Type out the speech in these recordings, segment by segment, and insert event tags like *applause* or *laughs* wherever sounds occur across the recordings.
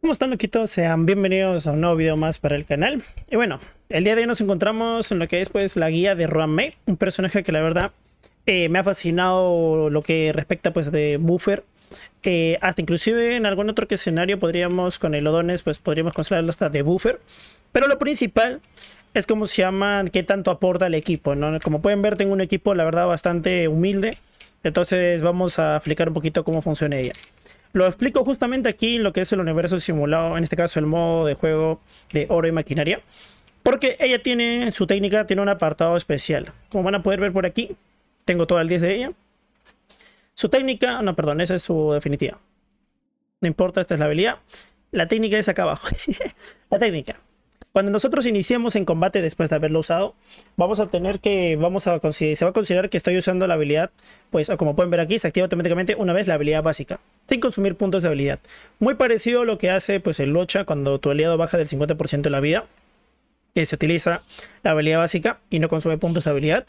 ¿Cómo están loquitos? Sean bienvenidos a un nuevo video más para el canal. Y bueno, el día de hoy nos encontramos en lo que es pues la guía de Ruan May, un personaje que la verdad eh, me ha fascinado lo que respecta pues de Buffer. Eh, hasta inclusive en algún otro escenario podríamos con el Odones pues podríamos considerarlo hasta de Buffer. Pero lo principal es cómo se llama, qué tanto aporta el equipo, Como pueden ver tengo un equipo la verdad bastante humilde. Entonces vamos a explicar un poquito cómo funciona ella. Lo explico justamente aquí en lo que es el universo simulado, en este caso el modo de juego de oro y maquinaria. Porque ella tiene, su técnica tiene un apartado especial. Como van a poder ver por aquí, tengo todo el 10 de ella. Su técnica, no, perdón, esa es su definitiva. No importa, esta es la habilidad. La técnica es acá abajo. *laughs* la técnica. Cuando nosotros iniciemos en combate después de haberlo usado, vamos a tener que, vamos a se va a considerar que estoy usando la habilidad, pues como pueden ver aquí, se activa automáticamente una vez la habilidad básica, sin consumir puntos de habilidad. Muy parecido a lo que hace pues el Locha cuando tu aliado baja del 50% de la vida, que se utiliza la habilidad básica y no consume puntos de habilidad.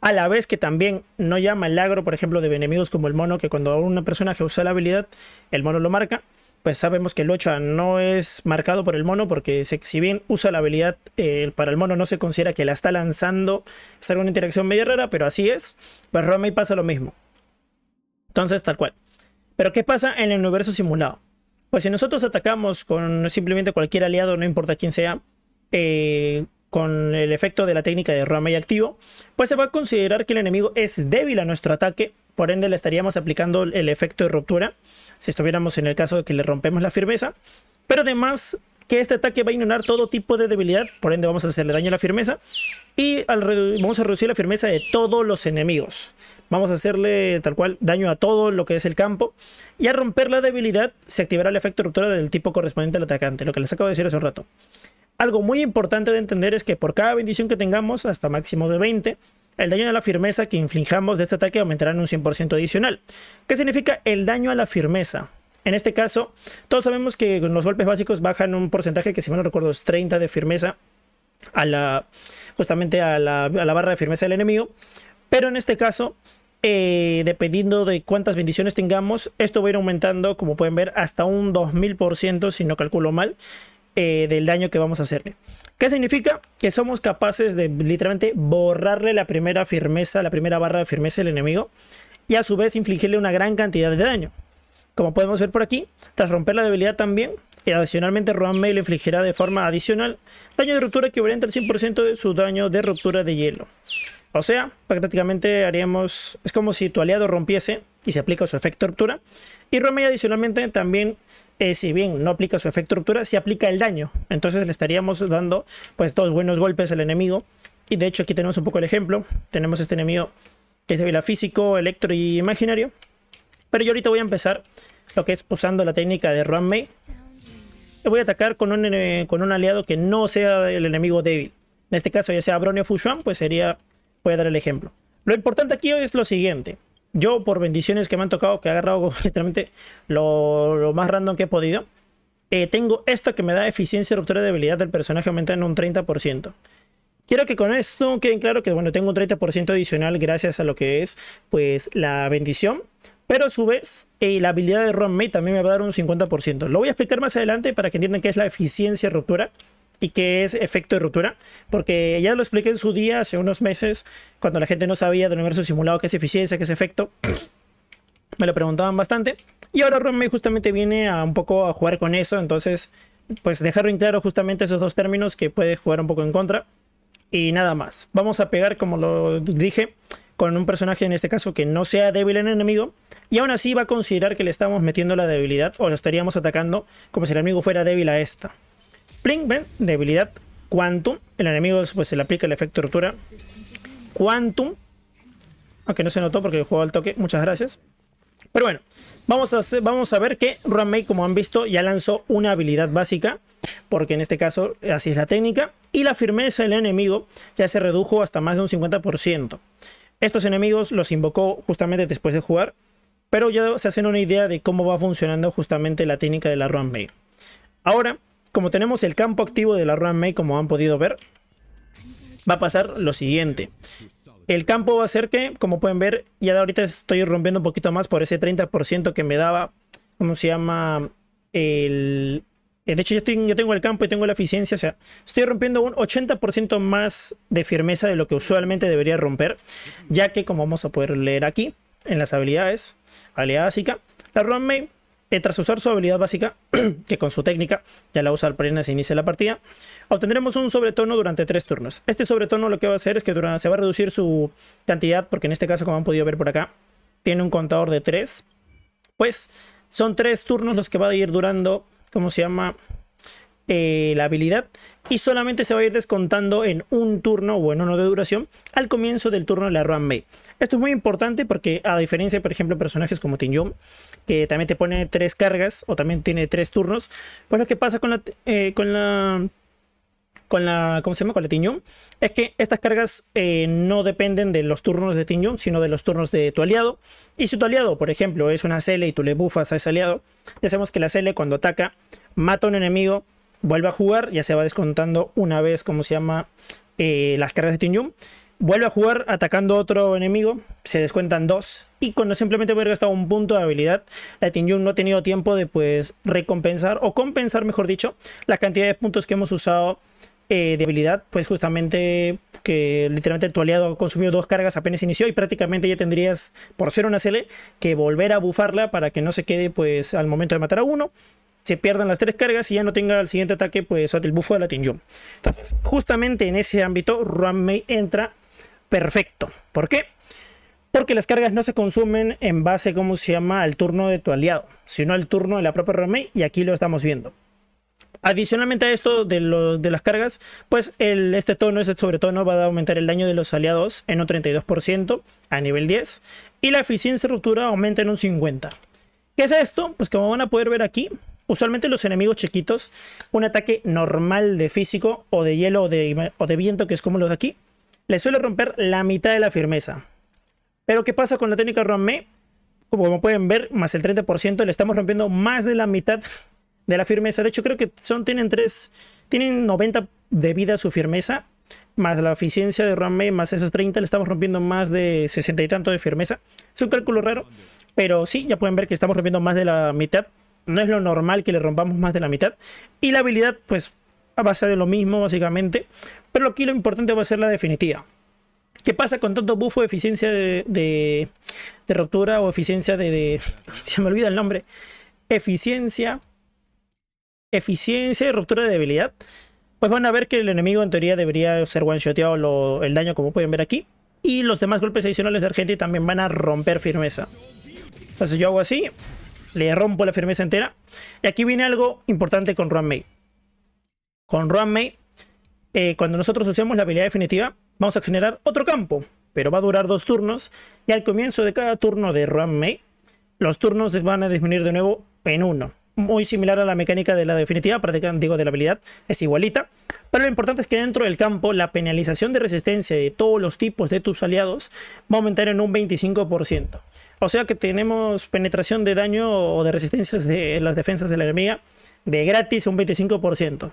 A la vez que también no llama el agro, por ejemplo, de enemigos como el mono, que cuando una persona usa la habilidad, el mono lo marca pues sabemos que el 8 no es marcado por el mono porque si bien usa la habilidad eh, para el mono no se considera que la está lanzando. Es alguna interacción media rara, pero así es. Pues y pasa lo mismo. Entonces tal cual. Pero ¿qué pasa en el universo simulado? Pues si nosotros atacamos con simplemente cualquier aliado, no importa quién sea, eh, con el efecto de la técnica de y activo, pues se va a considerar que el enemigo es débil a nuestro ataque, por ende le estaríamos aplicando el efecto de ruptura si estuviéramos en el caso de que le rompemos la firmeza. Pero además que este ataque va a inundar todo tipo de debilidad, por ende vamos a hacerle daño a la firmeza. Y al vamos a reducir la firmeza de todos los enemigos. Vamos a hacerle tal cual daño a todo lo que es el campo. Y al romper la debilidad se activará el efecto ruptura del tipo correspondiente al atacante, lo que les acabo de decir hace un rato. Algo muy importante de entender es que por cada bendición que tengamos, hasta máximo de 20, el daño a la firmeza que inflijamos de este ataque aumentará en un 100% adicional. ¿Qué significa el daño a la firmeza? En este caso, todos sabemos que los golpes básicos bajan un porcentaje que si mal no recuerdo es 30 de firmeza a la, justamente a la, barra de firmeza del enemigo. Pero en este caso, eh, dependiendo de cuántas bendiciones tengamos, esto va a ir aumentando, como pueden ver, hasta un 2000% si no calculo mal. Eh, del daño que vamos a hacerle. ¿Qué significa? Que somos capaces de literalmente borrarle la primera firmeza, la primera barra de firmeza del enemigo y a su vez infligirle una gran cantidad de daño. Como podemos ver por aquí, tras romper la debilidad también, adicionalmente Ruan May le infligirá de forma adicional daño de ruptura equivalente al 100% de su daño de ruptura de hielo. O sea, prácticamente haríamos, es como si tu aliado rompiese y se aplica su efecto ruptura. Y Mei adicionalmente también, eh, si bien no aplica su efecto ruptura, se aplica el daño. Entonces le estaríamos dando pues dos buenos golpes al enemigo. Y de hecho aquí tenemos un poco el ejemplo. Tenemos este enemigo que es se a físico, electro y imaginario. Pero yo ahorita voy a empezar lo que es usando la técnica de Le Voy a atacar con un, eh, con un aliado que no sea el enemigo débil. En este caso ya sea Bronio Fushuan, pues sería voy a dar el ejemplo. Lo importante aquí hoy es lo siguiente. Yo, por bendiciones que me han tocado, que he agarrado *laughs* literalmente lo, más random que he podido, eh, tengo esto que me da eficiencia, ruptura de habilidad del personaje aumenta en un 30%. Quiero que con esto queden claro que bueno, tengo un 30% adicional gracias a lo que es pues la bendición. Pero a su vez, eh, la habilidad de Ron May también me va a dar un 50%. Lo voy a explicar más adelante para que entiendan qué es la eficiencia ruptura y qué es efecto de ruptura, porque ya lo expliqué en su día, hace unos meses, cuando la gente no sabía del universo simulado qué es eficiencia, qué es efecto. Me lo preguntaban bastante. Y ahora Romney justamente viene a un poco a jugar con eso, entonces, pues dejarlo en claro justamente esos dos términos que puede jugar un poco en contra. Y nada más. Vamos a pegar, como lo dije, con un personaje en este caso que no sea débil en enemigo. Y aún así va a considerar que le estamos metiendo la debilidad o lo estaríamos atacando como si el enemigo fuera débil a esta. Spring, ¿ven? De habilidad Quantum. El enemigo pues, se le aplica el efecto de ruptura. Quantum. Aunque no se notó porque jugó al toque. Muchas gracias. Pero bueno, vamos a, ver que Ranmei, como han visto, ya lanzó una habilidad básica. Porque en este caso así es la técnica. Y la firmeza del enemigo ya se redujo hasta más de un 50%. Estos enemigos los invocó justamente después de jugar. Pero ya se hacen una idea de cómo va funcionando justamente la técnica de la Ranmei. Ahora como tenemos el campo activo de la Run May, como han podido ver, va a pasar lo siguiente. El campo va a ser que, como pueden ver, ya ahorita estoy rompiendo un poquito más por ese 30% que me daba, ¿cómo se llama? El... Eh, de hecho, yo, estoy, yo tengo el campo y tengo la eficiencia, o sea, estoy rompiendo un 80% más de firmeza de lo que usualmente debería romper, ya que como vamos a poder leer aquí, en las habilidades, habilidad la Run May tras usar su habilidad básica, *clears throat* que con su técnica ya la usa al prena se inicia la partida, obtendremos un sobretono durante tres turnos. Este sobretono lo que va a hacer es que durante, se va a reducir su cantidad, porque en este caso, como han podido ver por acá, tiene un contador de tres. Pues son tres turnos los que va a ir durando, ¿cómo se llama? Eh, la habilidad y solamente se va a ir descontando en un turno, o en uno de duración, al comienzo del turno de la Run Bay. Esto es muy importante porque a diferencia, por ejemplo, de personajes como Tin que también te pone tres cargas o también tiene tres turnos, pues lo que pasa con la... Eh, con la con la, ¿cómo se llama? Con la Tiñón, es que estas cargas eh, no dependen de los turnos de Tiñón, sino de los turnos de tu aliado. Y si tu aliado, por ejemplo, es una CL y tú le bufas a ese aliado, ya sabemos que la CL cuando ataca mata a un enemigo vuelve a jugar, ya se va descontando una vez, como se llama, eh, las cargas de Tinyum. Vuelve a jugar atacando otro enemigo, se descuentan dos, y cuando simplemente haber gastado un punto de habilidad, la Tinyun no ha tenido tiempo de pues recompensar, o compensar mejor dicho, la cantidad de puntos que hemos usado eh, de habilidad, pues justamente que literalmente tu aliado ha consumido dos cargas apenas inició y prácticamente ya tendrías, por ser una CL, que volver a bufarla para que no se quede pues al momento de matar a uno se pierdan las tres cargas y ya no tenga el siguiente ataque, pues el bufo de la Yum. Entonces, justamente en ese ámbito, Ruanmei entra perfecto. ¿Por qué? Porque las cargas no se consumen en base, Como se llama?, al turno de tu aliado, sino al turno de la propia Ruanmei, y aquí lo estamos viendo. Adicionalmente a esto de, de las cargas, pues este tono, este sobretono va a aumentar el daño de los aliados en un 32% a nivel 10 y la eficiencia de ruptura aumenta en un 50%. ¿Qué es esto? Pues como van a poder ver aquí, Usualmente los enemigos chiquitos, un ataque normal de físico o de hielo o de, viento, que es como los de aquí, le suele romper la mitad de la firmeza. Pero ¿qué pasa con la técnica Ramé? Como pueden ver, más el 30%, le estamos rompiendo más de la mitad de la firmeza. De hecho, creo que son, tienen tienen 90 de vida su firmeza, más la eficiencia de Ramé, más esos 30, le estamos rompiendo más de 60 y tanto de firmeza. Es un cálculo raro, pero sí, ya pueden ver que estamos rompiendo más de la mitad no es lo normal que le rompamos más de la mitad. Y la habilidad, pues, a base de lo mismo, básicamente. Pero aquí lo importante va a ser la definitiva. ¿Qué pasa con tanto bufo de eficiencia de, de, o eficiencia de, *laughs* Se me olvida el nombre. Eficiencia. Eficiencia y ruptura de debilidad. Pues van a ver que el enemigo en teoría debería ser one-shoteado el daño como pueden ver aquí. Y los demás golpes adicionales de Argenti también van a romper firmeza. Entonces yo hago así le rompo la firmeza entera. Y aquí viene algo importante con Run May. Con Run May, eh, cuando nosotros usemos la habilidad definitiva, vamos a generar otro campo, pero va a durar dos turnos. Y al comienzo de cada turno de Run May, los turnos van a disminuir de nuevo en uno muy similar a la mecánica de la definitiva, digo de la habilidad, es igualita. Pero lo importante es que dentro del campo la penalización de resistencia de todos los tipos de tus aliados va a aumentar en un 25%. O sea que tenemos penetración de daño o de resistencias de las defensas de la enemiga de gratis un 25%.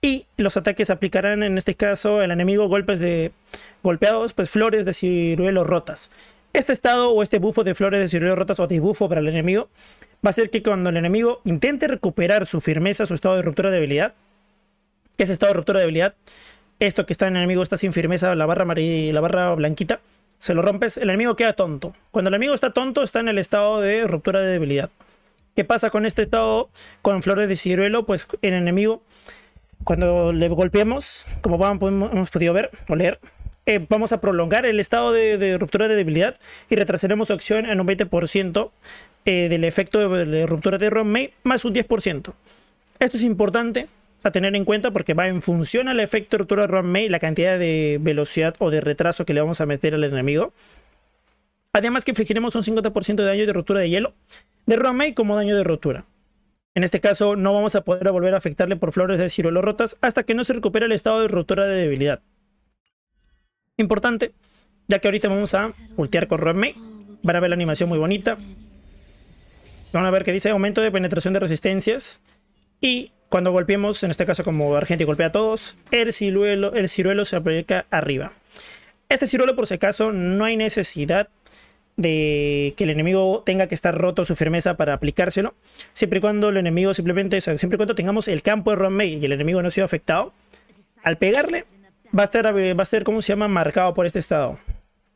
Y los ataques aplicarán en este caso el enemigo golpes de golpeados, pues flores de ciruelo rotas. Este estado o este bufo de flores de ciruelo rotas o de bufo para el enemigo va a ser que cuando el enemigo intente recuperar su firmeza, su estado de ruptura de debilidad, ese estado de ruptura de debilidad, esto que está en el enemigo está sin firmeza, la barra y la barra blanquita, se lo rompes, el enemigo queda tonto. Cuando el enemigo está tonto, está en el estado de ruptura de debilidad. ¿Qué pasa con este estado con flores de ciruelo? Pues el enemigo, cuando le golpeemos, como hemos podido ver o leer, eh, vamos a prolongar el estado de, ruptura de debilidad y retrasaremos su acción en un 20% eh, del efecto de, ruptura de may más un 10%. Esto es importante a tener en cuenta porque va en función al efecto de ruptura de May la cantidad de velocidad o de retraso que le vamos a meter al enemigo. Además que infligiremos un 50% de daño de ruptura de hielo de may como daño de ruptura. En este caso no vamos a poder volver a afectarle por flores de ciruelo rotas hasta que no se recupere el estado de ruptura de debilidad importante, ya que ahorita vamos a ultear con May, Van a ver la animación muy bonita. Van a ver que dice aumento de penetración de resistencias. Y cuando golpeemos, en este caso como Argentina golpea a todos, el ciruelo, el ciruelo se aplica arriba. Este ciruelo, por si acaso, no hay necesidad de que el enemigo tenga que estar roto su firmeza para aplicárselo. Siempre y cuando el enemigo simplemente, sea, siempre y cuando tengamos el campo de May y el enemigo no ha sido afectado, al pegarle va a estar, eh, va a ser, como se llama? Marcado por este estado.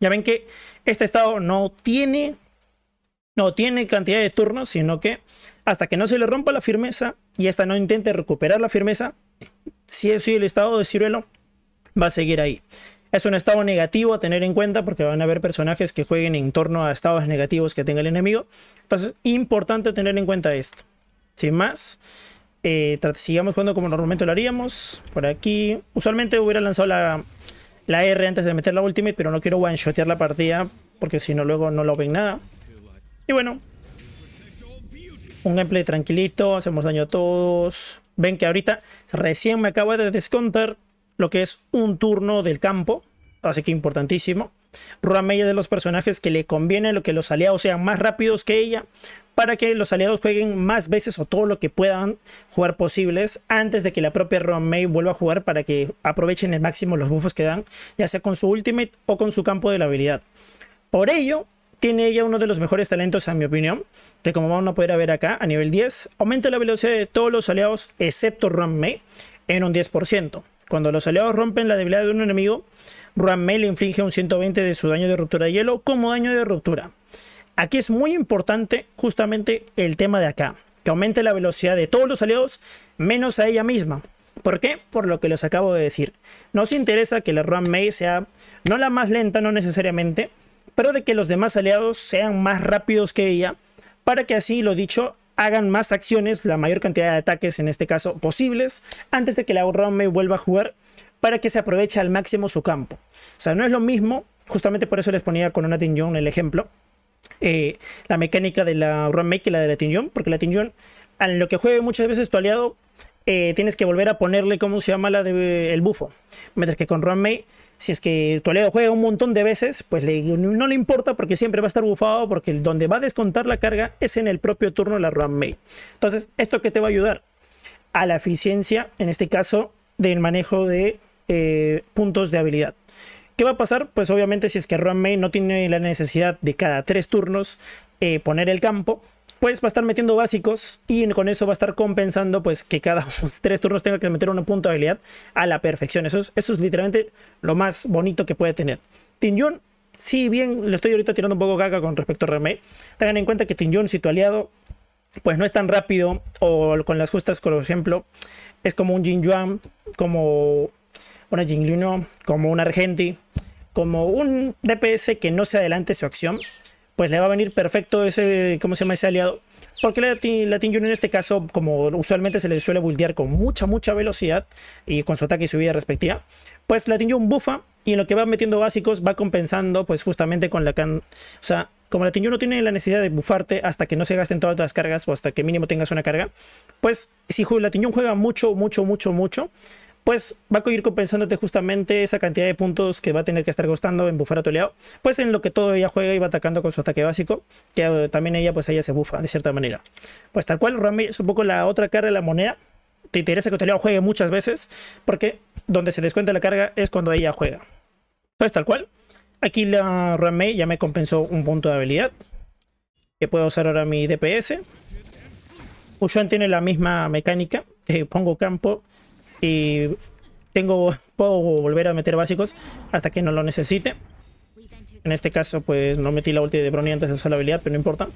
Ya ven que este estado no tiene, no tiene cantidad de turnos, sino que hasta que no se le rompa la firmeza y esta no intente recuperar la firmeza, si es el estado de ciruelo, va a seguir ahí. Es un estado negativo a tener en cuenta porque van a haber personajes que jueguen en torno a estados negativos que tenga el enemigo. Entonces, importante tener en cuenta esto. Sin más, eh, sigamos jugando como normalmente lo haríamos. Por aquí. Usualmente hubiera lanzado la, la R antes de meter la ultimate, pero no quiero one-shotear la partida porque si no luego no lo ven nada. Y bueno. Un gameplay tranquilito, hacemos daño a todos. Ven que ahorita recién me acaba de descontar lo que es un turno del campo así que importantísimo. es de los personajes que le conviene lo que los aliados sean más rápidos que ella para que los aliados jueguen más veces o todo lo que puedan jugar posibles antes de que la propia Mei vuelva a jugar para que aprovechen el máximo los buffos que dan, ya sea con su ultimate o con su campo de la habilidad. Por ello, tiene ella uno de los mejores talentos, a mi opinión, que como van a poder ver acá, a nivel 10, aumenta la velocidad de todos los aliados, excepto Mei en un 10%. Cuando los aliados rompen la debilidad de un enemigo, Rammel le inflige un 120 de su daño de ruptura de hielo como daño de ruptura. Aquí es muy importante justamente el tema de acá, que aumente la velocidad de todos los aliados menos a ella misma. ¿Por qué? Por lo que les acabo de decir. Nos interesa que la Ruan sea no la más lenta, no necesariamente, pero de que los demás aliados sean más rápidos que ella, para que así, lo dicho, hagan más acciones, la mayor cantidad de ataques en este caso posibles, antes de que la Ruan May vuelva a jugar para que se aproveche al máximo su campo. O sea, no es lo mismo, justamente por eso les ponía con una John el ejemplo, eh, la mecánica de la run make y la de la John, porque la John, en lo que juegue muchas veces tu aliado, eh, tienes que volver a ponerle, ¿cómo se llama? La de, el bufo. Mientras que con Run May, si es que tu aliado juega un montón de veces, pues no le importa porque siempre va a estar bufado, porque el donde va a descontar la carga es en el propio turno de la Run May. Entonces, ¿esto qué te va a ayudar? A la eficiencia, en este caso, del manejo de eh, puntos de habilidad. ¿Qué va a pasar? Pues obviamente si es que Ruan no tiene la necesidad de cada tres turnos eh, poner el campo, pues va a estar metiendo básicos y con eso va a estar compensando pues que cada *laughs* tres turnos tenga que meter una punto de habilidad a la perfección. Eso es, eso es literalmente lo más bonito que puede tener. Tinjun, si bien le estoy ahorita tirando un poco gaga con respecto a Ruan tengan en cuenta que Tinjun, si tu aliado pues no es tan rápido o con las justas, por ejemplo, es como un Jin Yuan, como una Jinglino, como un Argenti, como un DPS que no se adelante su acción, pues le va a venir perfecto ese, ¿cómo se llama ese aliado? Porque la Latin en este caso, como usualmente se le suele buldear con mucha, mucha velocidad y con su ataque y su vida respectiva, pues la Junior bufa y en lo que va metiendo básicos va compensando pues justamente con la can... O sea, como la Junior no tiene la necesidad de bufarte hasta que no se gasten todas las cargas o hasta que mínimo tengas una carga, pues si la Junior juega mucho, mucho, mucho, mucho, pues va a ir compensándote justamente esa cantidad de puntos que va a tener que estar costando en bufar a tu aliado, pues en lo que todo ella juega y va atacando con su ataque básico, que eh, también ella pues ella se bufa de cierta manera. Pues tal cual, Rami es un poco la otra carga de la moneda, te interesa que tu aliado juegue muchas veces, porque donde se descuenta la carga es cuando ella juega. pues tal cual, aquí la ramé ya me compensó un punto de habilidad, que puedo usar ahora mi DPS. Ushuan tiene la misma mecánica, eh, pongo campo y tengo, puedo volver a meter básicos hasta que no lo necesite. En este caso, pues no metí la ulti de Brony antes de usar la habilidad, pero no importa.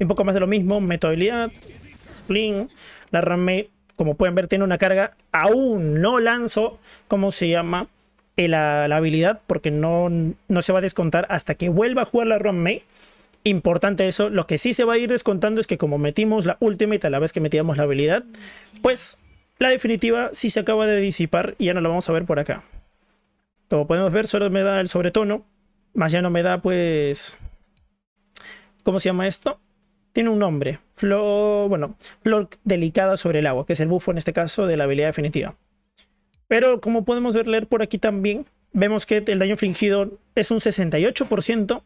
Un poco más de lo mismo, meto habilidad, Blin, la ramé, como pueden ver, tiene una carga. Aún no lanzo, ¿cómo se llama? Eh, la, habilidad, porque no, se va a descontar hasta que vuelva a jugar la May Importante eso. Lo que sí se va a ir descontando es que como metimos la ultimate a la vez que metíamos la habilidad, pues la definitiva sí se acaba de disipar y ya no la vamos a ver por acá. Como podemos ver, solo me da el sobretono. Más ya no me da, pues... ¿Cómo se llama esto? Tiene un nombre. Flor... Bueno, flor delicada sobre el agua, que es el bufo en este caso de la habilidad definitiva. Pero como podemos ver leer por aquí también, vemos que el daño infligido es un 68%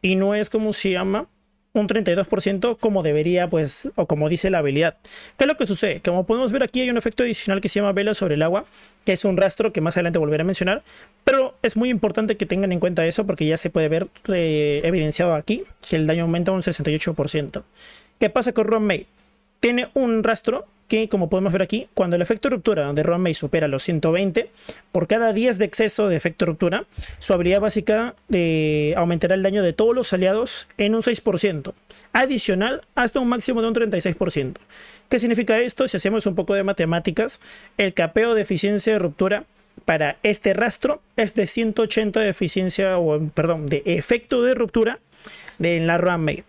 y no es como se llama un 32% como debería, pues, o como dice la habilidad. ¿Qué es lo que sucede? Como podemos ver aquí hay un efecto adicional que se llama velo sobre el agua, que es un rastro que más adelante volveré a mencionar, pero es muy importante que tengan en cuenta eso porque ya se puede ver eh, evidenciado aquí que el daño aumenta un 68%. ¿Qué pasa con Ron May? Tiene un rastro que, como podemos ver aquí, cuando el efecto ruptura de Runway supera los 120, por cada 10 de exceso de efecto ruptura, su habilidad básica de eh, aumentará el daño de todos los aliados en un 6%, adicional hasta un máximo de un 36%. ¿Qué significa esto? Si hacemos un poco de matemáticas, el capeo de eficiencia de ruptura para este rastro es de 180 de eficiencia, o perdón, de efecto de ruptura de la runway.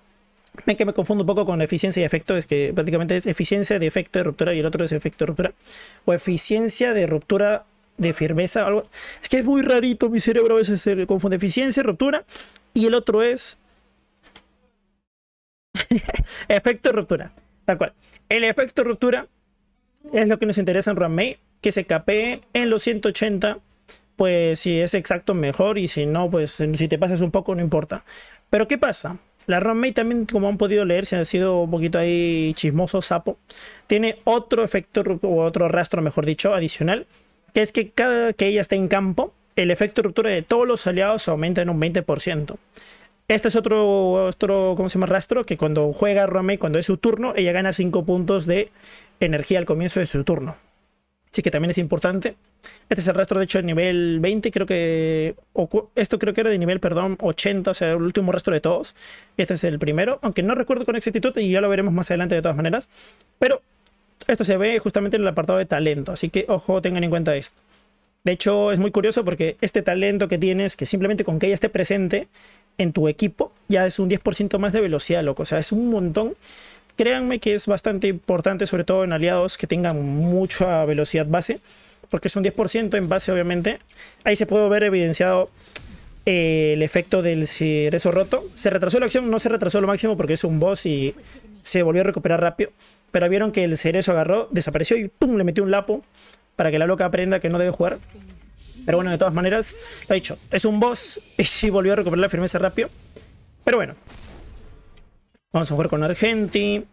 Ven que me confundo un poco con eficiencia y efecto, es que prácticamente es eficiencia de efecto de ruptura y el otro es efecto de ruptura. O eficiencia de ruptura de firmeza, algo. Es que es muy rarito, mi cerebro a veces se confunde. Eficiencia, ruptura. Y el otro es. *laughs* efecto de ruptura. Tal cual. El efecto de ruptura es lo que nos interesa en Ramey, que se capee en los 180 pues si es exacto mejor y si no, pues si te pasas un poco no importa. Pero ¿qué pasa? La Runmate también, como han podido leer, si ha sido un poquito ahí chismoso, sapo, tiene otro efecto o otro rastro, mejor dicho, adicional, que es que cada que ella esté en campo, el efecto de ruptura de todos los aliados aumenta en un 20%. Este es otro, otro ¿cómo se llama? Rastro que cuando juega Runmate, cuando es su turno, ella gana 5 puntos de energía al comienzo de su turno sí que también es importante. Este es el rastro, de hecho, de nivel 20, creo que... esto creo que era de nivel, perdón, 80, o sea, el último rastro de todos. Este es el primero, aunque no recuerdo con exactitud y ya lo veremos más adelante de todas maneras. Pero esto se ve justamente en el apartado de talento, así que ojo, tengan en cuenta esto. De hecho, es muy curioso porque este talento que tienes, que simplemente con que ella esté presente en tu equipo, ya es un 10% más de velocidad, loco. O sea, es un montón créanme que es bastante importante, sobre todo en aliados que tengan mucha velocidad base, porque es un 10% en base, obviamente. Ahí se puede ver evidenciado eh, el efecto del cerezo roto. Se retrasó la acción, no se retrasó lo máximo porque es un boss y se volvió a recuperar rápido. Pero vieron que el cerezo agarró, desapareció y ¡pum! le metió un lapo para que la loca aprenda que no debe jugar. Pero bueno, de todas maneras, lo he dicho, es un boss y volvió a recuperar la firmeza rápido. Pero bueno, Vamos a jugar con Argenti.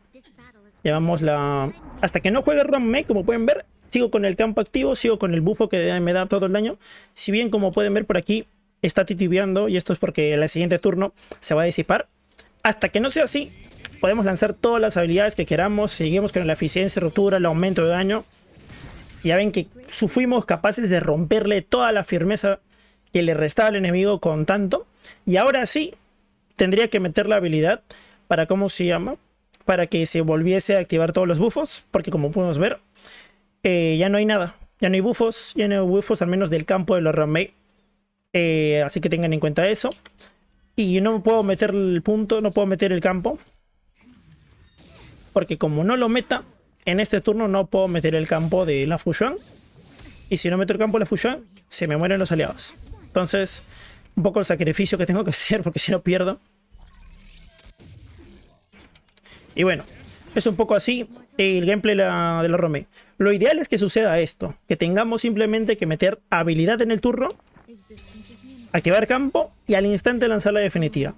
Llevamos la... Hasta que no juegue Ranmei, como pueden ver, sigo con el campo activo, sigo con el bufo que me da todo el daño. Si bien, como pueden ver por aquí, está titubeando y esto es porque en el siguiente turno se va a disipar. Hasta que no sea así, podemos lanzar todas las habilidades que queramos. Seguimos con la eficiencia, rotura, el aumento de daño. Ya ven que fuimos capaces de romperle toda la firmeza que le restaba al enemigo con tanto. Y ahora sí, tendría que meter la habilidad para cómo se llama, para que se volviese a activar todos los bufos, porque como podemos ver, eh, ya no hay nada, ya no hay bufos, ya no hay bufos al menos del campo de los Ramey, eh, así que tengan en cuenta eso. Y no puedo meter el punto, no puedo meter el campo, porque como no lo meta, en este turno no puedo meter el campo de la fusión. Y si no meto el campo de la fusión, se me mueren los aliados. Entonces, un poco el sacrificio que tengo que *laughs* hacer, porque si no pierdo. Y bueno, es un poco así el gameplay de la, de Lo ideal es que suceda esto, que tengamos simplemente que meter habilidad en el turno, activar campo y al instante lanzar la definitiva.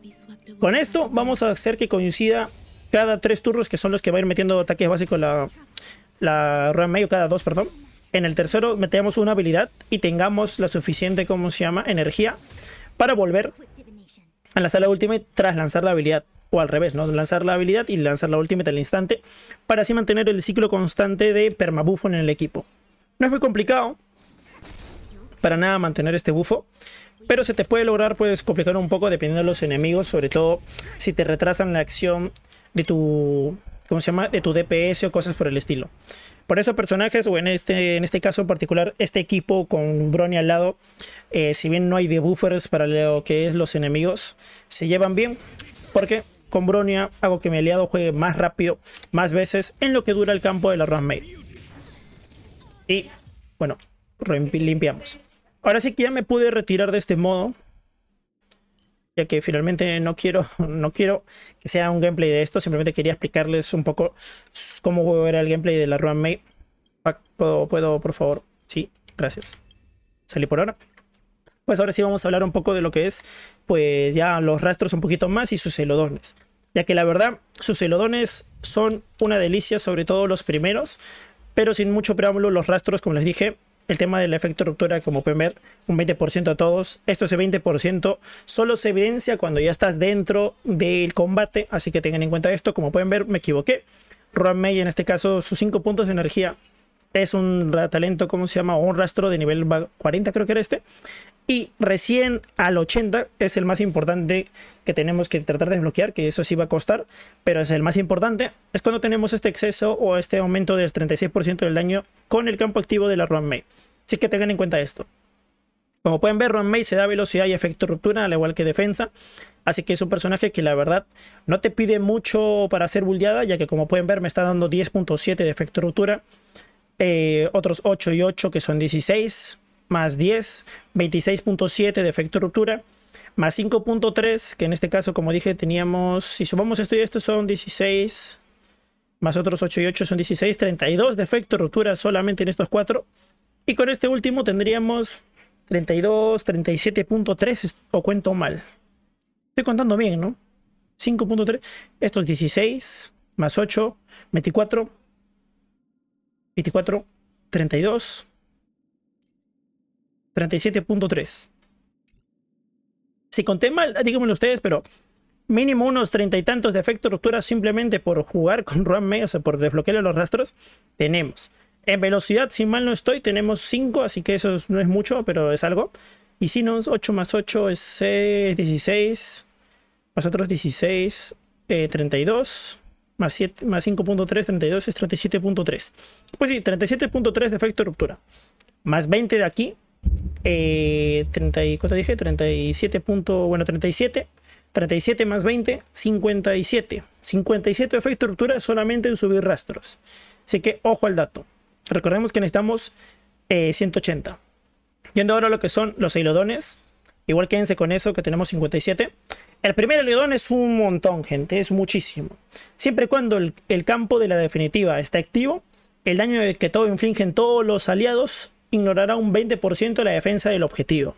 Con esto vamos a hacer que coincida cada tres turnos, que son los que va a ir metiendo ataques básicos la, la o medio cada dos, perdón. En el tercero metemos una habilidad y tengamos la suficiente, ¿cómo se llama?, energía para volver a la sala última tras lanzar la habilidad o al revés, ¿no? Lanzar la habilidad y lanzar la ultimate al instante para así mantener el ciclo constante de permabufo en el equipo. No es muy complicado para nada mantener este bufo, pero se te puede lograr pues complicar un poco dependiendo de los enemigos, sobre todo si te retrasan la acción de tu ¿cómo se llama? de tu DPS o cosas por el estilo. Por eso personajes, o en este, en este caso en particular, este equipo con Brony al lado, eh, si bien no hay debuffers para lo que es los enemigos, se llevan bien porque con Bronia hago que mi aliado juegue más rápido, más veces, en lo que dura el campo de la run made. Y, bueno, limpiamos. Ahora sí que ya me pude retirar de este modo. Ya que finalmente no quiero, *laughs* no quiero que sea un gameplay de esto. Simplemente quería explicarles un poco cómo era el gameplay de la run made. ¿Puedo, puedo, por favor? Sí, gracias. Salí por ahora pues ahora sí vamos a hablar un poco de lo que es, pues ya los rastros un poquito más y sus celodones. Ya que la verdad, sus celodones son una delicia, sobre todo los primeros, pero sin mucho preámbulo, los rastros, como les dije, el tema del efecto ruptura, como pueden ver, un 20% a todos. Esto ese 20% solo se evidencia cuando ya estás dentro del combate, así que tengan en cuenta esto. Como pueden ver, me equivoqué. Ruan May, en este caso, sus 5 puntos de energía es un talento, ¿cómo se llama? un rastro de nivel 40, creo que era este. Y recién al 80 es el más importante que tenemos que tratar de desbloquear, que eso sí va a costar, pero es el más importante. Es cuando tenemos este exceso o este aumento del 36% del daño con el campo activo de la May. Así que tengan en cuenta esto. Como pueden ver, May se da velocidad y efecto ruptura, al igual que defensa. Así que es un personaje que la verdad no te pide mucho para ser bulleada, ya que como pueden ver me está dando 10.7 de efecto ruptura. Eh, otros 8 y 8 que son 16 más 10, 26.7 de efecto ruptura, más 5.3, que en este caso, como dije, teníamos, si sumamos esto y esto son 16, más otros 8 y 8 son 16, 32 de efecto ruptura solamente en estos cuatro. Y con este último tendríamos 32, 37.3, o cuento mal. Estoy contando bien, ¿no? 5.3, estos 16, más 8, 24, 24, 32. 37.3. Si conté mal, díganmelo ustedes, pero mínimo unos treinta y tantos de efecto ruptura simplemente por jugar con May o sea, por desbloquear los rastros, tenemos. En velocidad, si mal no estoy, tenemos 5, así que eso no es mucho, pero es algo. Y si nos 8 más 8 es 16, más otros 16, 32, eh, más, más 5.3, 32 es 37.3. Pues sí, 37.3 de efecto ruptura. Más 20 de aquí, eh, dije? 37 bueno, 37, 37 más 20, 57. 57 de estructura solamente en subir rastros. Así que ojo al dato. Recordemos que necesitamos 180. Eh, Yendo ahora lo que son los helodones Igual quédense con eso que tenemos 57. El primer eilodón es un montón, gente. Es muchísimo. Siempre y cuando el, campo de la definitiva está activo, el daño que todo infligen todos los aliados ignorará un 20% la defensa del objetivo.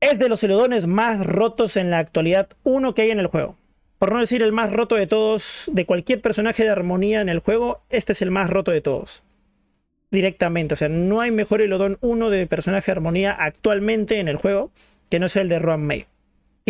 Es de los elodones más rotos en la actualidad, uno que hay en el juego. Por no decir el más roto de todos, de cualquier personaje de armonía en el juego, este es el más roto de todos. Directamente, o sea, no hay mejor elodón 1 de personaje de armonía actualmente en el juego que no sea el de Ron May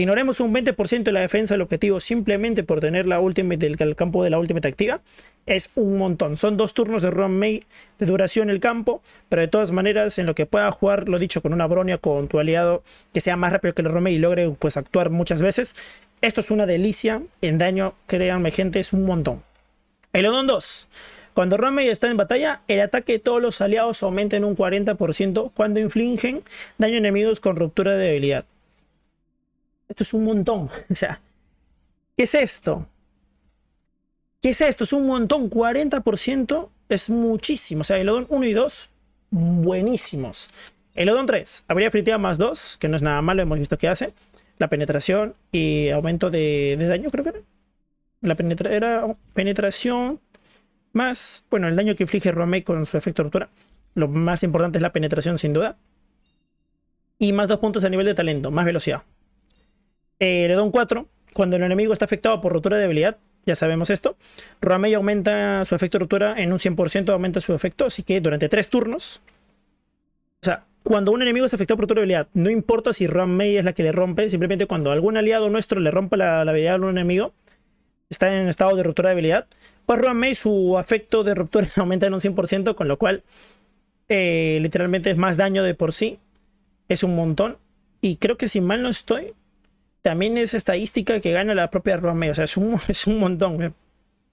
Ignoremos un 20% de la defensa del objetivo simplemente por tener la última del, el campo de la última activa. Es un montón. Son dos turnos de run de duración en el campo. Pero de todas maneras, en lo que pueda jugar, lo dicho, con una bronia, con tu aliado que sea más rápido que el run y logre pues, actuar muchas veces. Esto es una delicia. En daño, créanme, gente, es un montón. El Odon 2. Cuando Ramey está en batalla, el ataque de todos los aliados aumenta en un 40% cuando infligen daño a enemigos con ruptura de debilidad. Esto es un montón. *laughs* O sea, ¿qué es esto? ¿Qué es esto? Es un montón. 40% es muchísimo. O sea, el Odón 1 y 2, buenísimos. El Odón 3, habría fritiva más 2, que no es nada malo, hemos visto que hace. La penetración y aumento de, daño, creo que era. La penetración más, bueno, el daño que inflige Romei con su efecto ruptura. Lo más importante es la penetración, sin duda. Y más dos puntos a nivel de talento, más velocidad eh, le un 4. Cuando el enemigo está afectado por rotura de debilidad, ya sabemos esto, May aumenta su efecto de rotura en un 100%, aumenta su efecto, así que durante 3 turnos, o sea, cuando un enemigo es afectado por rotura de habilidad, no importa si May es la que le rompe, simplemente cuando algún aliado nuestro le rompe la, habilidad a un enemigo, está en estado de ruptura de habilidad, pues May, su efecto de ruptura *laughs* aumenta en un 100%, con lo cual eh, literalmente es más daño de por sí, es un montón, y creo que si mal no estoy, también es estadística que gana la propia Ramay, O sea, es un, *laughs* es un montón.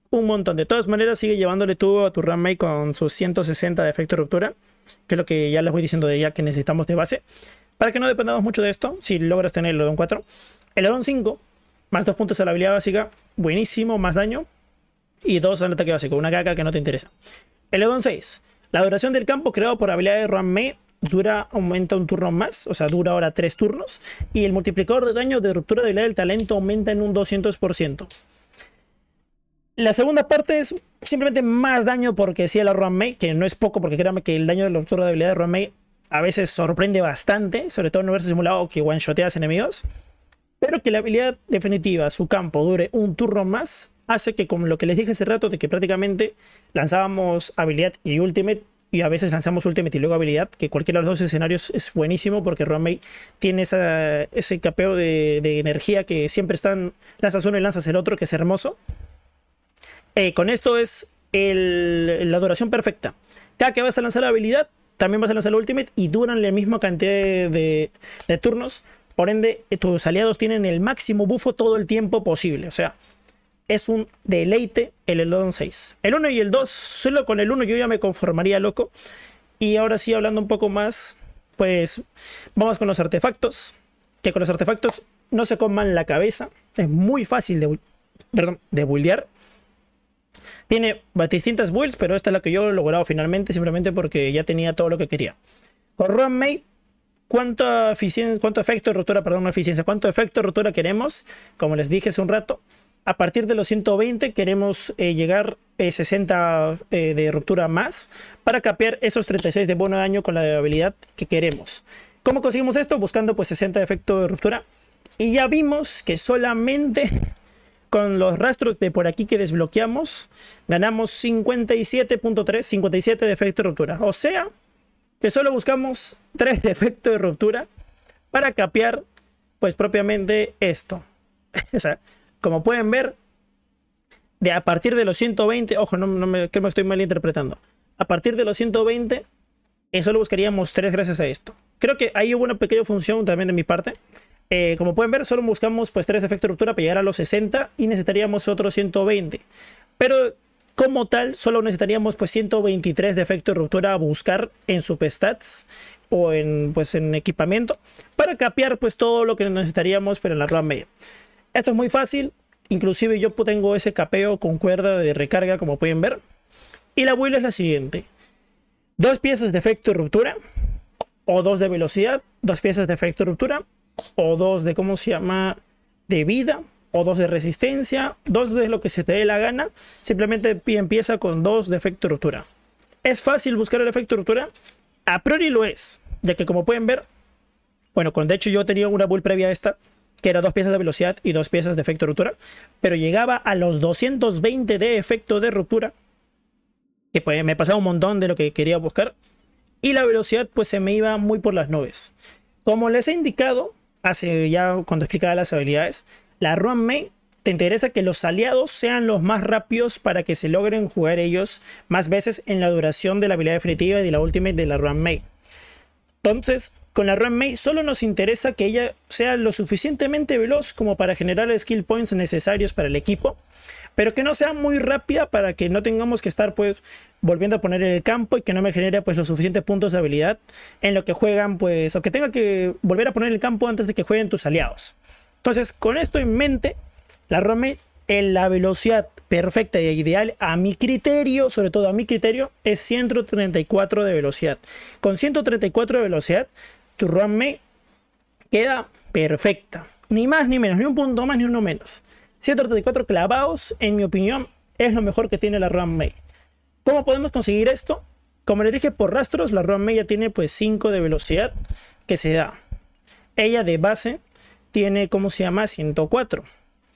Un montón. De todas maneras, sigue llevándole tú a tu Ramay con sus 160 de efecto ruptura. Que es lo que ya les voy diciendo de ya que necesitamos de base. Para que no dependamos mucho de esto, si logras tener el Odon 4. El Odon 5, más dos puntos a la habilidad básica. Buenísimo, más daño. Y dos al ataque básico. Una caca que no te interesa. El Odon 6. La duración del campo creado por habilidad de Ramay dura, aumenta un turno más, o sea, dura ahora tres turnos, y el multiplicador de daño de ruptura de habilidad del talento aumenta en un 200%. La segunda parte es simplemente más daño porque si la el may, que no es poco, porque créanme que el daño de la ruptura de habilidad de may a veces sorprende bastante, sobre todo en un simulado que one-shoteas enemigos, pero que la habilidad definitiva, su campo, dure un turno más, hace que, como lo que les dije hace rato, de que prácticamente lanzábamos habilidad y ultimate y a veces lanzamos Ultimate y luego habilidad, que cualquiera de los dos escenarios es buenísimo porque May tiene ese capeo de, energía que siempre están, lanzas uno y lanzas el otro, que es hermoso. Eh, con esto es la duración perfecta. Cada que vas a lanzar la habilidad, también vas a lanzar el Ultimate y duran la misma cantidad de, de turnos. Por ende, eh, tus aliados tienen el máximo bufo todo el tiempo posible. O sea, es un deleite el elodon 6. El 1 y el 2, solo con el 1 yo ya me conformaría, loco. Y ahora sí, hablando un poco más, pues vamos con los artefactos. Que con los artefactos no se coman la cabeza. Es muy fácil de, perdón, de buildear. Tiene distintas builds, pero esta es la que yo he logrado finalmente, simplemente porque ya tenía todo lo que quería. Con Ruan ¿cuánto, eficiencia, cuánto efecto de rotura, perdón, eficiencia, cuánto efecto de rotura queremos? Como les dije hace un rato, a partir de los 120 queremos eh, llegar eh, a 60 eh, de ruptura más para capear esos 36 de bono de daño con la debilidad que queremos. ¿Cómo conseguimos esto? Buscando pues 60 de efecto de ruptura. Y ya vimos que solamente con los rastros de por aquí que desbloqueamos ganamos 57.3, 57 de efecto de ruptura. O sea que solo buscamos 3 de efecto de ruptura para capear pues propiamente esto. *laughs* o sea, como pueden ver, de a partir de los 120, ojo, no, me, que me estoy malinterpretando. A partir de los 120, eso eh, solo buscaríamos 3 gracias a esto. Creo que ahí hubo una pequeña función también de mi parte. Eh, como pueden ver, solo buscamos pues 3 efectos de ruptura para llegar a los 60 y necesitaríamos otros 120. Pero como tal, solo necesitaríamos pues 123 de efecto de ruptura a buscar en SuperStats o en pues en equipamiento para capear pues todo lo que necesitaríamos pero en la rama media. Esto es muy fácil, inclusive yo tengo ese capeo con cuerda de recarga como pueden ver. Y la build es la siguiente. Dos piezas de efecto ruptura, o dos de velocidad, dos piezas de efecto ruptura, o dos de, ¿cómo se llama?, de vida, o dos de resistencia, dos de lo que se te dé la gana. Simplemente empieza con dos de efecto ruptura. ¿Es fácil buscar el efecto de ruptura? A priori lo es, ya que como pueden ver, bueno, con, de hecho yo tenía una bull previa a esta, que era dos piezas de velocidad y dos piezas de efecto de ruptura, pero llegaba a los 220 de efecto de ruptura, que pues me pasaba un montón de lo que quería buscar, y la velocidad pues se me iba muy por las nubes. Como les he indicado, hace ya cuando explicaba las habilidades, la Run Main te interesa que los aliados sean los más rápidos para que se logren jugar ellos más veces en la duración de la habilidad definitiva y de la ultimate de la Run May. Entonces, con la Run May solo nos interesa que ella sea lo suficientemente veloz como para generar skill points necesarios para el equipo, pero que no sea muy rápida para que no tengamos que estar pues volviendo a poner en el campo y que no me genere pues los suficientes puntos de habilidad en lo que juegan pues o que tenga que volver a poner el campo antes de que jueguen tus aliados. Entonces con esto en mente, la May en la velocidad perfecta y ideal a mi criterio, sobre todo a mi criterio, es 134 de velocidad. Con 134 de velocidad tu May queda perfecta. Ni más ni menos, ni un punto más ni uno menos. 134 clavados, en mi opinión, es lo mejor que tiene la May. ¿Cómo podemos conseguir esto? Como les dije, por rastros, la May ya tiene pues 5 de velocidad que se da. Ella de base tiene, ¿cómo se llama? 104.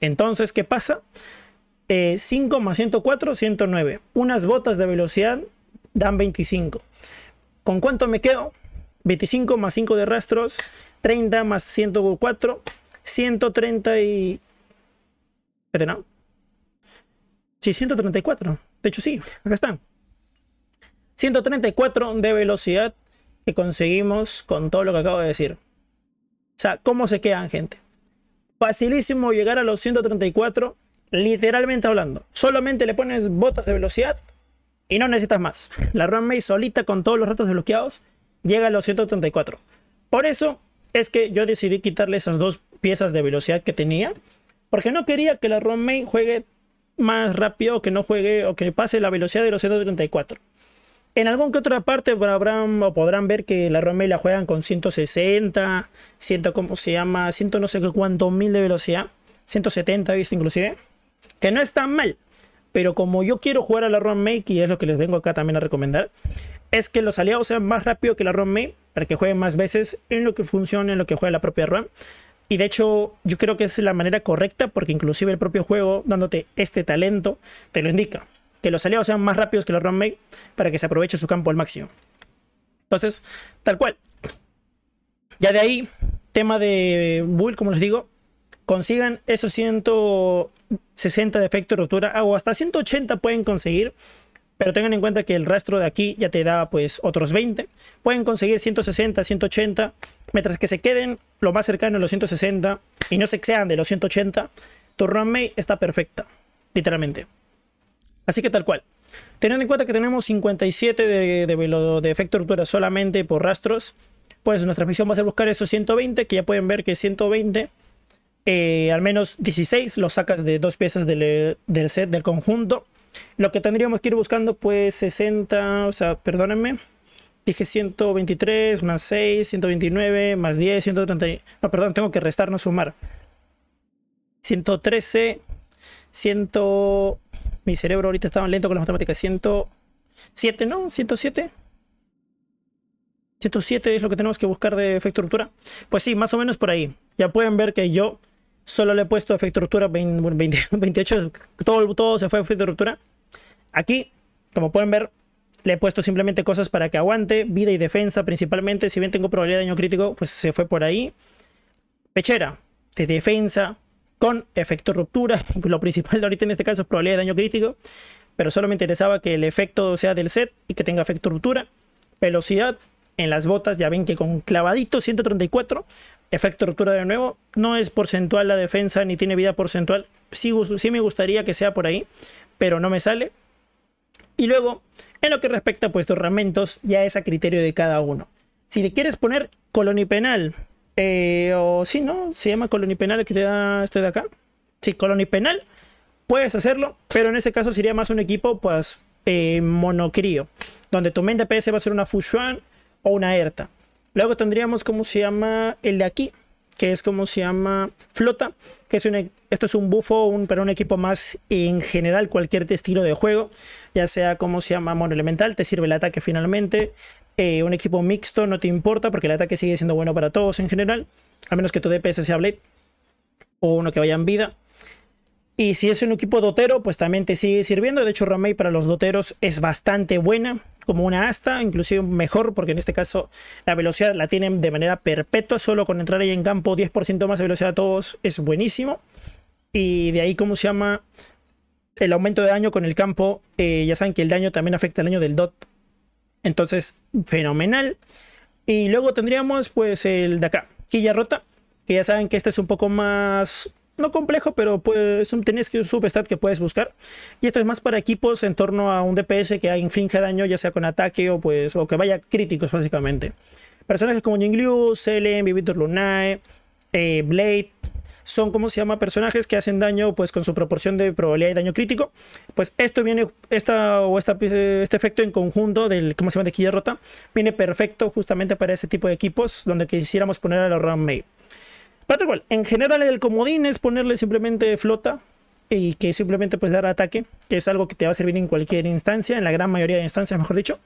Entonces, ¿qué pasa? 5 eh, más 104, 109. Unas botas de velocidad dan 25. ¿Con cuánto me quedo? 25 más 5 de rastros, 30 más 104, 130 y... no? Sí, 134. De hecho, sí, acá están. 134 de velocidad que conseguimos con todo lo que acabo de decir. O sea, ¿cómo se quedan, gente? Facilísimo llegar a los 134, literalmente hablando. Solamente le pones botas de velocidad y no necesitas más. La runway solita con todos los rastros desbloqueados llega a los 134. Por eso es que yo decidí quitarle esas dos piezas de velocidad que tenía, porque no quería que la ROM main juegue más rápido, que no juegue o que pase la velocidad de los 134. En algún que otra parte podrán ver que la ROM main la juegan con 160, 100, ¿cómo se llama? 100 no sé qué cuánto mil de velocidad, 170 visto inclusive, que no es tan mal. Pero como yo quiero jugar a la ROM Make, y es lo que les vengo acá también a recomendar, es que los aliados sean más rápidos que la ROM May para que jueguen más veces en lo que funciona en lo que juega la propia ROM. Y de hecho yo creo que es la manera correcta porque inclusive el propio juego dándote este talento te lo indica. Que los aliados sean más rápidos que la ROM May para que se aproveche su campo al máximo. Entonces, tal cual. Ya de ahí, tema de bull, como les digo, consigan esos 160 de efecto de rotura o hasta 180 pueden conseguir pero tengan en cuenta que el rastro de aquí ya te da pues otros 20. Pueden conseguir 160, 180. Mientras que se queden lo más cercano a los 160 y no se excedan de los 180, tu está perfecta, literalmente. Así que tal cual. Teniendo en cuenta que tenemos 57 de, de, de efecto ruptura solamente por rastros, pues nuestra misión va a ser buscar esos 120, que ya pueden ver que 120, eh, al menos 16 los sacas de dos piezas del set, del conjunto. Lo que tendríamos que ir buscando pues 60, o sea, perdónenme. Dije 123 más 6, 129 más 10, 130. No, perdón, tengo que restar, no sumar. 113, 100... Mi cerebro ahorita estaba lento con las matemáticas. 107, ¿no? 107. 107 es lo que tenemos que buscar de efecto ruptura. Pues sí, más o menos por ahí. Ya pueden ver que yo Solo le he puesto efecto ruptura 28, *laughs* todo, todo se fue efecto ruptura. Aquí, como pueden ver, le he puesto simplemente cosas para que aguante, vida y defensa principalmente. Si bien tengo probabilidad de daño crítico, pues se fue por ahí. Pechera de defensa con efecto ruptura. *laughs* Lo principal de ahorita en este caso es probabilidad de daño crítico. Pero solo me interesaba que el efecto sea del set y que tenga efecto ruptura. Velocidad, en las botas. Ya ven que con clavadito 134, efecto ruptura de nuevo. No es porcentual la defensa ni tiene vida porcentual. Sí, sí me gustaría que sea por ahí, pero no me sale. Y luego, en lo que respecta a puestos ramentos, ya es a criterio de cada uno. Si le quieres poner colonipenal, penal eh, o si ¿no? Se llama penal penal que te da este de acá. Sí, penal puedes hacerlo, pero en ese caso sería más un equipo, pues, eh, monocrío. Donde tu mente ps va a ser una Fushuan o una ERTA. Luego tendríamos como se llama el de aquí, que es como se llama flota, que es un, e-, esto es un bufo, un, pero un equipo más en general, cualquier estilo de juego, ya sea como se llama mono elemental, te sirve el ataque finalmente, eh, un equipo mixto no te importa porque el ataque sigue siendo bueno para todos en general, a menos que tu DPS sea Blade o uno que vaya en vida. Y si es un equipo dotero, pues también te sigue sirviendo. De hecho, Ramei para los doteros es bastante buena, como una asta, inclusive mejor, porque en este caso la velocidad la tienen de manera perpetua. Solo con entrar ahí en campo, 10% más de velocidad a todos es buenísimo. Y de ahí, ¿cómo se llama? El aumento de daño con el campo. Eh, ya saben que el daño también afecta el daño del dot. Entonces, fenomenal. Y luego tendríamos pues el de acá, Quilla Rota, que ya saben que este es un poco más no complejo, pero pues que un substat que puedes buscar. Y esto es más para equipos en torno a un DPS que infringe daño, ya sea con ataque o pues o que vaya críticos básicamente. Personajes como Jing Liu, Selen, Vivitor Lunae, eh, Blade, son como se llama personajes que hacen daño pues con su proporción de probabilidad de daño crítico pues esto viene esta o este efecto en conjunto del cómo se llama de quilla rota viene perfecto justamente para ese tipo de equipos donde quisiéramos poner a la RAM May tal cual. en general el comodín es ponerle simplemente flota y que simplemente pues dar ataque, que es algo que te va a servir en cualquier instancia, en la gran mayoría de instancias, mejor dicho.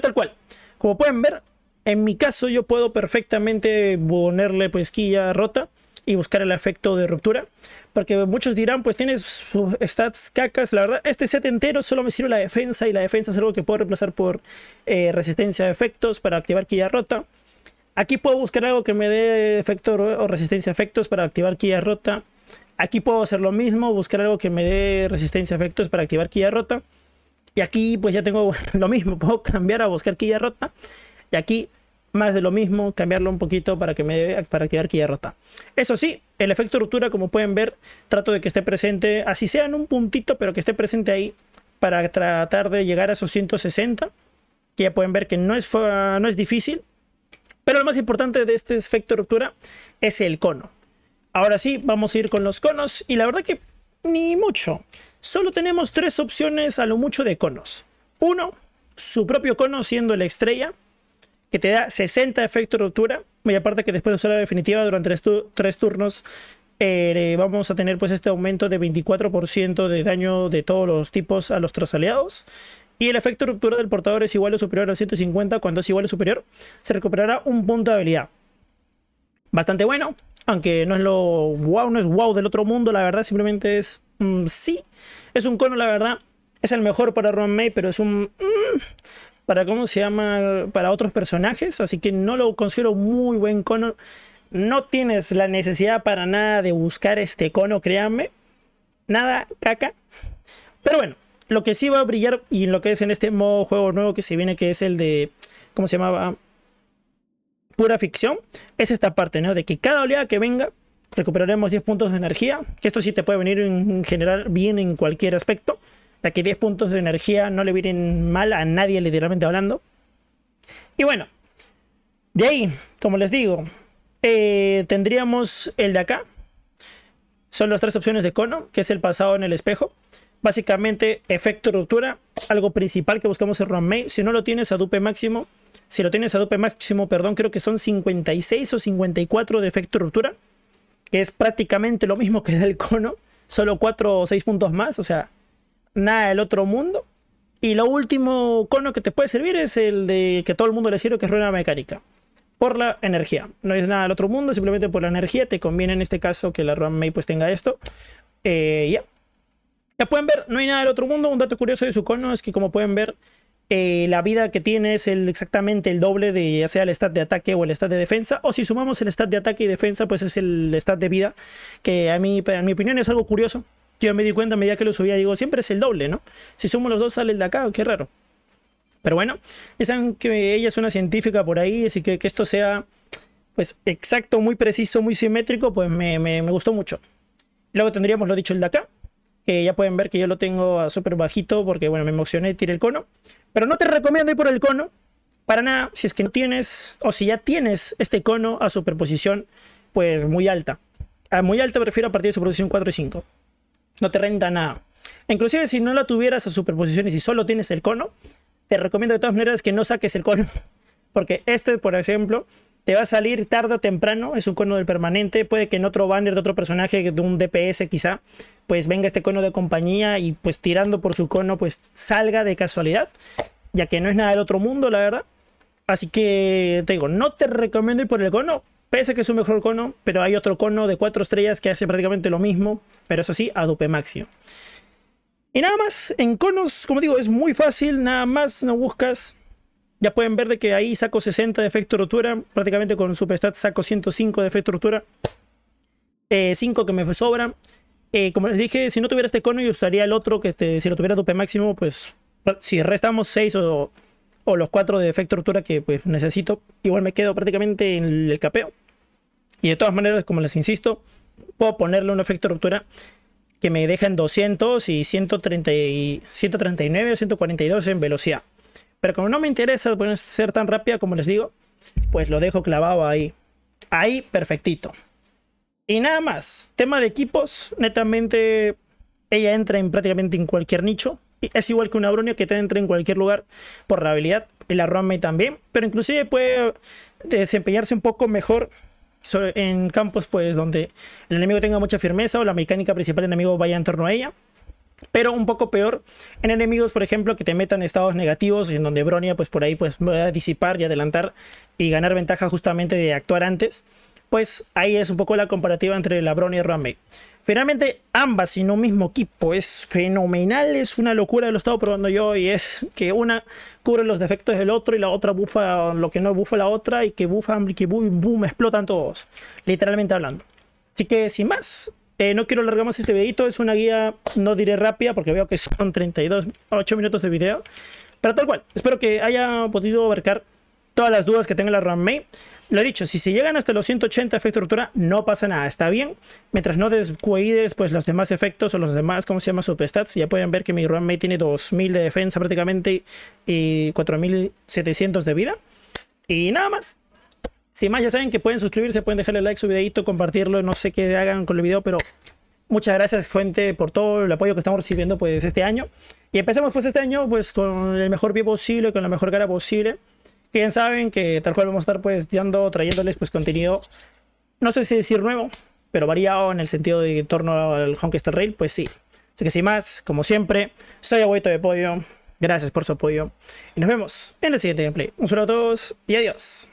tal cual, como pueden ver, en mi caso yo puedo perfectamente ponerle pues quilla rota y buscar el efecto de ruptura. Porque muchos dirán, pues tienes stats cacas. La verdad, este set entero solo me sirve la defensa y la defensa es algo que puedo reemplazar por eh, resistencia de efectos para activar quilla rota. Aquí puedo buscar algo que me dé efecto o resistencia a efectos para activar quilla rota. Aquí puedo hacer lo mismo, buscar algo que me dé resistencia a efectos para activar quilla rota. Y aquí pues ya tengo *laughs* lo mismo, puedo cambiar a buscar quilla rota. Y aquí más de lo mismo, cambiarlo un poquito para que me dé, para activar quilla rota. Eso sí, el efecto ruptura como pueden ver, trato de que esté presente, así sea en un puntito, pero que esté presente ahí para tratar de llegar a esos 160. Que ya pueden ver que no es, no es difícil pero lo más importante de este efecto de ruptura es el cono. Ahora sí, vamos a ir con los conos y la verdad que ni mucho. Solo tenemos tres opciones a lo mucho de conos. Uno, su propio cono siendo la estrella, que te da 60 efecto de ruptura. Y aparte que después de usar la definitiva durante tres, turnos eh, vamos a tener pues este aumento de 24% de daño de todos los tipos a los tres aliados y el efecto ruptura del portador es igual o superior a 150 cuando es igual o superior, se recuperará un punto de habilidad. Bastante bueno, aunque no es lo wow, no es wow del otro mundo, la verdad, simplemente es mm, sí. Es un cono, la verdad, es el mejor para Ron May, pero es un... Mm, para cómo se llama, para otros personajes, así que no lo considero muy buen cono. No tienes la necesidad para nada de buscar este cono, créanme. Nada, caca. Pero bueno, lo que sí va a brillar y lo que es en este modo juego nuevo que se viene, que es el de. ¿Cómo se llamaba? Pura ficción. Es esta parte, ¿no? De que cada oleada que venga recuperaremos 10 puntos de energía. Que esto sí te puede venir en general bien en cualquier aspecto. Ya que 10 puntos de energía no le vienen mal a nadie, literalmente hablando. Y bueno, de ahí, como les digo, eh, tendríamos el de acá. Son las tres opciones de cono, que es el pasado en el espejo. Básicamente, efecto ruptura, algo principal que buscamos en May Si no lo tienes, a dupe máximo. Si lo tienes, a dupe máximo, perdón, creo que son 56 o 54 de efecto ruptura, que es prácticamente lo mismo que el cono, solo 4 o 6 puntos más, o sea, nada del otro mundo. Y lo último cono que te puede servir es el de que todo el mundo le sirve, que es rueda mecánica. Por la energía. No es nada del otro mundo, simplemente por la energía. Te conviene en este caso que la Run May pues tenga esto. Eh, ya. Ya pueden ver, no hay nada del otro mundo. Un dato curioso de su cono es que, como pueden ver, eh, la vida que tiene es exactamente el doble de ya sea el stat de ataque o el stat de defensa. O si sumamos el stat de ataque y defensa, pues es el stat de vida, que a mí, en mi opinión es algo curioso. Yo me di cuenta a medida que lo subía, digo, siempre es el doble, ¿no? Si sumo los dos sale el de acá, qué raro. Pero bueno, ya saben que ella es una científica por ahí, así que que esto sea pues exacto, muy preciso, muy simétrico, pues me, me gustó mucho. Luego tendríamos lo dicho el de acá, que ya pueden ver que yo lo tengo a súper bajito porque, bueno, me emocioné y tiré el cono. Pero no te recomiendo ir por el cono, para nada, si es que no tienes, o si ya tienes este cono a superposición, pues muy alta. A muy alta prefiero a partir de superposición 4 y 5. No te renta nada. Inclusive si no la tuvieras a superposición y si solo tienes el cono, te recomiendo de todas maneras que no saques el cono. *laughs* Porque este, por ejemplo, te va a salir tarde o temprano, es un cono del permanente, puede que en otro banner de otro personaje, de un DPS quizá, pues venga este cono de compañía y pues tirando por su cono pues salga de casualidad, ya que no es nada del otro mundo, la verdad. Así que te digo, no te recomiendo ir por el cono, pese a que es un mejor cono, pero hay otro cono de 4 estrellas que hace prácticamente lo mismo, pero eso sí, a dupe máximo. Y nada más, en conos, como digo, es muy fácil, nada más no buscas. Ya pueden ver de que ahí saco 60 de efecto rotura, prácticamente con Superstat saco 105 de efecto rotura. 5 eh, que me sobran. Eh, como les dije, si no tuviera este cono, yo usaría el otro que este, si lo tuviera dupe máximo, pues si restamos 6 o, o, los 4 de efecto ruptura que pues necesito, igual me quedo prácticamente en el capeo. Y de todas maneras, como les insisto, puedo ponerle un efecto ruptura que me deja en 200 y, 130 y 139 o 142 en velocidad. Pero como no me interesa pues, ser tan rápida como les digo, pues lo dejo clavado ahí. Ahí perfectito. Y nada más. Tema de equipos, netamente ella entra en prácticamente en cualquier nicho. Es igual que una Bronio que te entra en cualquier lugar por la habilidad. La Runway también. Pero inclusive puede eh, desempeñarse un poco mejor en campos pues donde el enemigo tenga mucha firmeza o la mecánica principal del enemigo vaya en torno a ella. Pero un poco peor en enemigos, por ejemplo, que te metan estados negativos, y en donde Bronia, pues por ahí, pues disipar y adelantar y ganar ventaja justamente de actuar antes pues ahí es un poco la comparativa entre Labrón y Rumble. Finalmente, ambas en un mismo equipo. Es fenomenal, es una locura, lo he estado probando yo y es que una cubre los defectos del otro y la otra bufa lo que no bufa la otra y que y que boom, boom, explotan todos, literalmente hablando. Así que sin más, eh, no quiero alargar más este videito, es una guía, no diré rápida porque veo que son 32, 8 minutos de video, pero tal cual, espero que haya podido abarcar todas las dudas que tenga la May. Lo he dicho, si se llegan hasta los 180 efectos de ruptura, no pasa nada, está bien. Mientras no descuides pues, los demás efectos o los demás, ¿cómo se llama? Superstats. Ya pueden ver que mi May tiene 2000 de defensa prácticamente y 4700 de vida. Y nada más. Sin más, ya saben que pueden suscribirse, pueden dejarle like su videito, compartirlo, no sé qué hagan con el video, pero muchas gracias gente por todo el apoyo que estamos recibiendo pues este año. Y empezamos pues este año pues con el mejor pie posible, con la mejor cara posible bien saben que tal cual vamos a estar pues dando, trayéndoles pues contenido, no sé si decir nuevo, pero variado en el sentido de en torno al Honkester Rail, pues sí. Así que sin más, como siempre, soy Agüito de Pollo, gracias por su apoyo y nos vemos en el siguiente gameplay. Un saludo a todos y adiós.